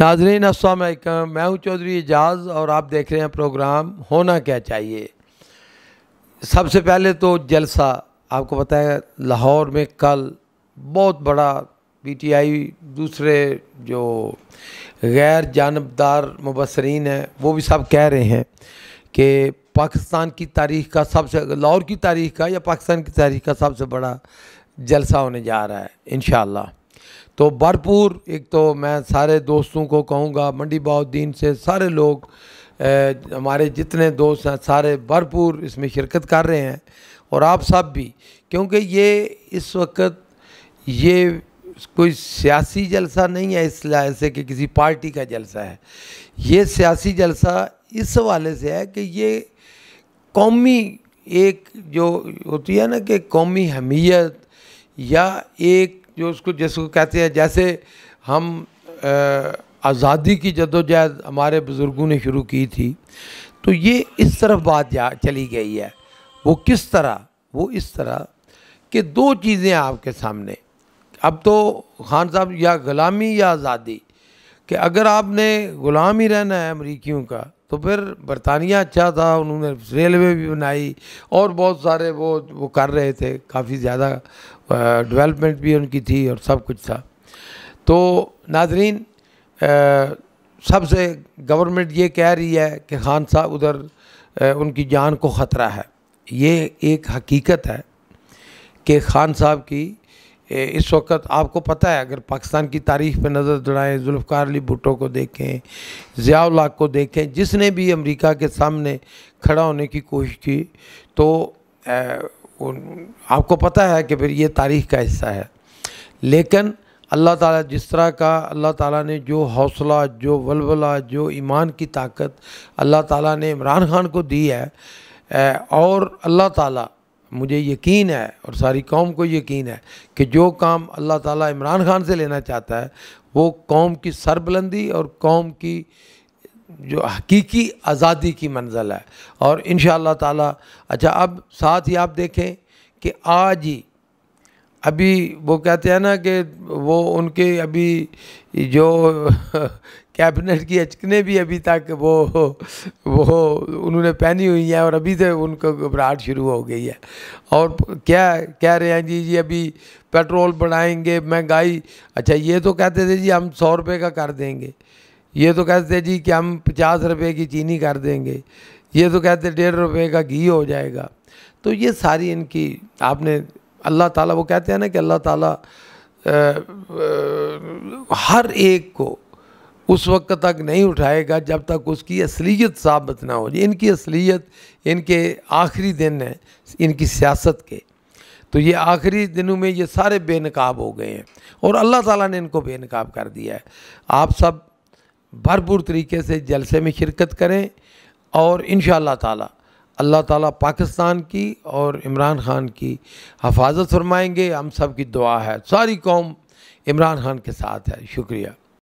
नाजरीन असलकम मैं हूँ चौधरी एजाज और आप देख रहे हैं प्रोग्राम होना क्या चाहिए सबसे पहले तो जलसा आपको पता है लाहौर में कल बहुत बड़ा पीटीआई दूसरे जो गैर जानबदार मुबसरीन हैं वो भी सब कह रहे हैं कि पाकिस्तान की तारीख का सबसे लाहौर की तारीख का या पाकिस्तान की तारीख का सबसे बड़ा जलसा होने जा रहा है इन तो भरपूर एक तो मैं सारे दोस्तों को कहूँगा मंडी बाउद्दीन से सारे लोग हमारे जितने दोस्त हैं सारे भरपूर इसमें शिरकत कर रहे हैं और आप सब भी क्योंकि ये इस वक्त ये कोई सियासी जलसा नहीं है इस लिहाज से कि किसी पार्टी का जलसा है ये सियासी जलसा इस हवाले से है कि ये कौमी एक जो होती है ना कि कौमी हमीयत या एक जो उसको जिसको कहते हैं जैसे हम आज़ादी की जदोजहद हमारे बुज़ुर्गों ने शुरू की थी तो ये इस तरफ बात जा चली गई है वो किस तरह वो इस तरह कि दो चीज़ें आपके सामने अब तो खान साहब या ग़ुलामी या आज़ादी कि अगर आपने ग़ुलाम ही रहना है अमरीकियों का तो फिर बरतानिया अच्छा था उन्होंने रेलवे भी बनाई और बहुत सारे वो वो कर रहे थे काफ़ी ज़्यादा डेवलपमेंट भी उनकी थी और सब कुछ था तो नाजरीन सबसे गवर्नमेंट ये कह रही है कि खान साहब उधर उनकी जान को ख़तरा है ये एक हकीकत है कि खान साहब की इस वक्त आपको पता है अगर पाकिस्तान की तारीख पर नज़र दौड़ाएँ जुल्फ़ार अली भुट्टो को देखें ज़ियालाक को देखें जिसने भी अमेरिका के सामने खड़ा होने की कोशिश की तो आपको पता है कि फिर ये तारीख का हिस्सा है लेकिन अल्लाह ताला जिस तरह का अल्लाह ताला ने जो हौसला जो वलवला जो ईमान की ताकत अल्लाह ताला ने इमरान खान को दी है और अल्लाह ताला मुझे यकीन है और सारी कौम को यकीन है कि जो काम अल्लाह ताला इमरान खान से लेना चाहता है वो कौम की सरबलंदी और कौम की जो हकीकी आज़ादी की मंजिल है और इन ताला अच्छा अब साथ ही आप देखें कि आज ही अभी वो कहते हैं ना कि वो उनके अभी जो कैबिनेट की अचकने भी अभी तक वो वो उन्होंने पहनी हुई हैं और अभी से उनको घबराहट शुरू हो गई है और क्या कह रहे हैं जी जी अभी पेट्रोल बढ़ाएंगे महंगाई अच्छा ये तो कहते थे जी हम सौ रुपये का कर देंगे ये तो कहते थे जी कि हम पचास रुपये की चीनी कर देंगे ये तो कहते डेढ़ रुपये का घी हो जाएगा तो ये सारी इनकी आपने अल्लाह ताला वो कहते हैं ना कि अल्लाह ताला आ, आ, हर एक को उस वक्त तक नहीं उठाएगा जब तक उसकी असलियत साबित ना हो जाए इनकी असलियत इनके आखिरी दिन है इनकी सियासत के तो ये आखिरी दिनों में ये सारे बेनकाब हो गए हैं और अल्लाह ताला ने इनको बेनकाब कर दिया है आप सब भरपूर तरीके से जलसे में शिरकत करें और इन ताला अल्लाह ताला पाकिस्तान की और इमरान ख़ान की हफाजत फरमाएंगे हम सब की दुआ है सारी कौम इमरान ख़ान के साथ है शुक्रिया